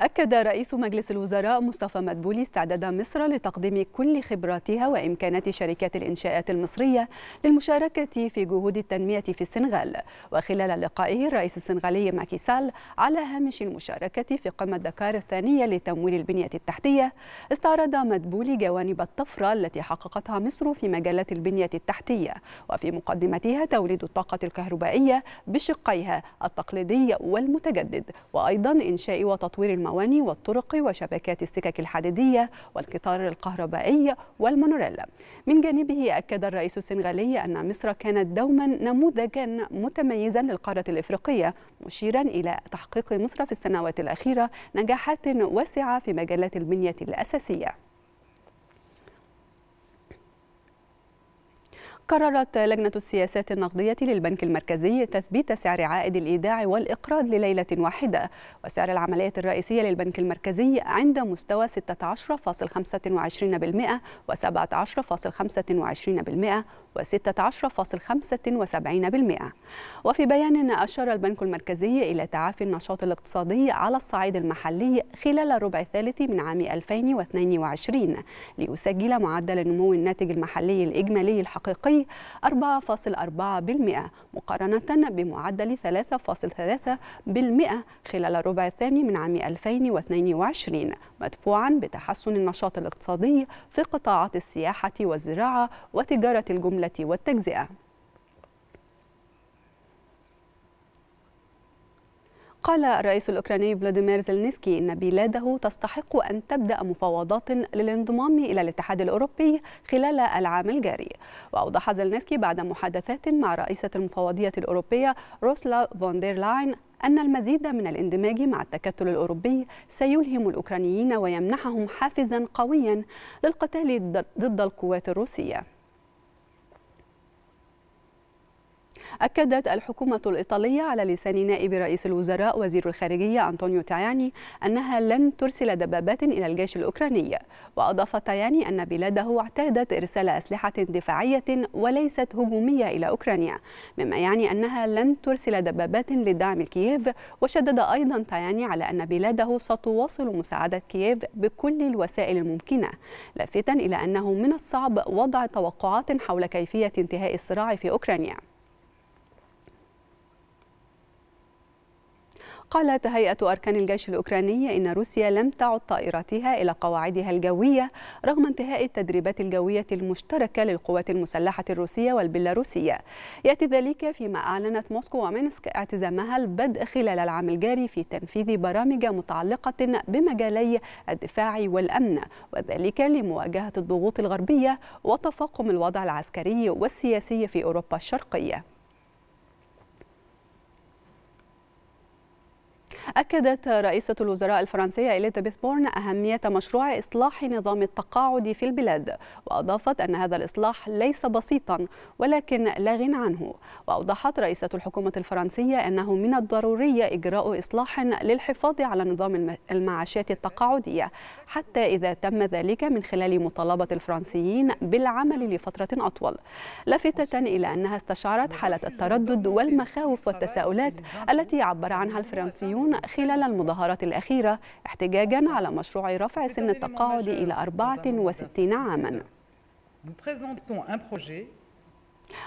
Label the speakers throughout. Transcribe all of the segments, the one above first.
Speaker 1: أكد رئيس مجلس الوزراء مصطفى مدبولي استعداد مصر لتقديم كل خبراتها وإمكانات شركات الإنشاءات المصرية للمشاركة في جهود التنمية في السنغال وخلال لقائه الرئيس السنغالي ماكيسال على هامش المشاركة في قمة دكار الثانية لتمويل البنية التحتية استعرض مدبولي جوانب الطفرة التي حققتها مصر في مجالات البنية التحتية وفي مقدمتها توليد الطاقة الكهربائية بشقيها التقليدي والمتجدد وأيضا إنشاء وتطوير المناطق المواني والطرق وشبكات السكك الحديدية والقطار الكهربائي والمونوريل من جانبه أكد الرئيس السنغالي أن مصر كانت دوما نموذجا متميزا للقارة الإفريقية مشيرا إلى تحقيق مصر في السنوات الأخيرة نجاحات واسعة في مجالات البنية الأساسية قررت لجنة السياسات النقدية للبنك المركزي تثبيت سعر عائد الإيداع والإقراض لليلة واحدة وسعر العملية الرئيسية للبنك المركزي عند مستوى 16.25% و17.25% و16.75% وفي بيان أشار البنك المركزي إلى تعافي النشاط الاقتصادي على الصعيد المحلي خلال الربع الثالث من عام 2022 ليسجل معدل النمو الناتج المحلي الإجمالي الحقيقي 4.4% مقارنة بمعدل 3.3% خلال الربع الثاني من عام 2022 مدفوعا بتحسن النشاط الاقتصادي في قطاعات السياحة والزراعة وتجارة الجملة والتجزئة قال الرئيس الأوكراني فلاديمير زلنسكي إن بلاده تستحق أن تبدأ مفاوضات للانضمام إلى الاتحاد الأوروبي خلال العام الجاري وأوضح زلنسكي بعد محادثات مع رئيسة المفوضية الأوروبية روسلا فونديرلاين لاين أن المزيد من الاندماج مع التكتل الأوروبي سيلهم الأوكرانيين ويمنحهم حافزا قويا للقتال ضد القوات الروسية أكدت الحكومة الإيطالية على لسان نائب رئيس الوزراء وزير الخارجية أنطونيو تاياني أنها لن ترسل دبابات إلى الجيش الأوكراني وأضاف تاياني أن بلاده اعتادت إرسال أسلحة دفاعية وليست هجومية إلى أوكرانيا مما يعني أنها لن ترسل دبابات لدعم كييف وشدد أيضا تاياني على أن بلاده ستواصل مساعدة كييف بكل الوسائل الممكنة لافتا إلى أنه من الصعب وضع توقعات حول كيفية انتهاء الصراع في أوكرانيا قالت هيئة أركان الجيش الأوكراني إن روسيا لم تعد طائراتها إلى قواعدها الجوية رغم انتهاء التدريبات الجوية المشتركة للقوات المسلحة الروسية والبيلاروسية يأتي ذلك فيما أعلنت موسكو ومينسك اعتزامها البدء خلال العام الجاري في تنفيذ برامج متعلقة بمجالي الدفاع والأمن وذلك لمواجهة الضغوط الغربية وتفاقم الوضع العسكري والسياسي في أوروبا الشرقية أكدت رئيسة الوزراء الفرنسية إليزابيث بورن أهمية مشروع إصلاح نظام التقاعد في البلاد وأضافت أن هذا الإصلاح ليس بسيطا ولكن لا غنى عنه وأوضحت رئيسة الحكومة الفرنسية أنه من الضروري إجراء إصلاح للحفاظ على نظام المعاشات التقاعدية حتى إذا تم ذلك من خلال مطالبة الفرنسيين بالعمل لفترة أطول لافتة إلى أنها استشعرت حالة التردد والمخاوف والتساؤلات التي عبر عنها الفرنسيون خلال المظاهرات الأخيرة احتجاجا على مشروع رفع سن التقاعد إلى 64 عاما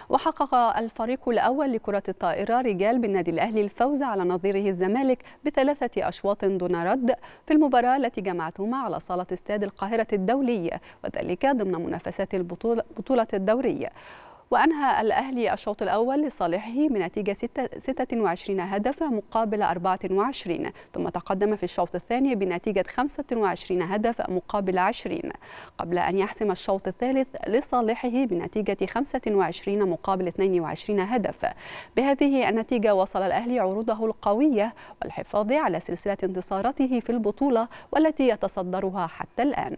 Speaker 1: وحقق الفريق الأول لكرة الطائرة رجال بالنادي الأهلي الفوز على نظيره الزمالك بثلاثة أشواط دون رد في المباراة التي جمعتهما على صالة استاد القاهرة الدولي وذلك ضمن منافسات البطولة الدورية وأنهى الأهلي الشوط الأول لصالحه بنتيجة 26 هدف مقابل 24 ثم تقدم في الشوط الثاني بنتيجة 25 هدف مقابل 20 قبل أن يحسم الشوط الثالث لصالحه بنتيجة 25 مقابل 22 هدف بهذه النتيجة وصل الأهلي عروضه القوية والحفاظ على سلسلة انتصاراته في البطولة والتي يتصدرها حتى الآن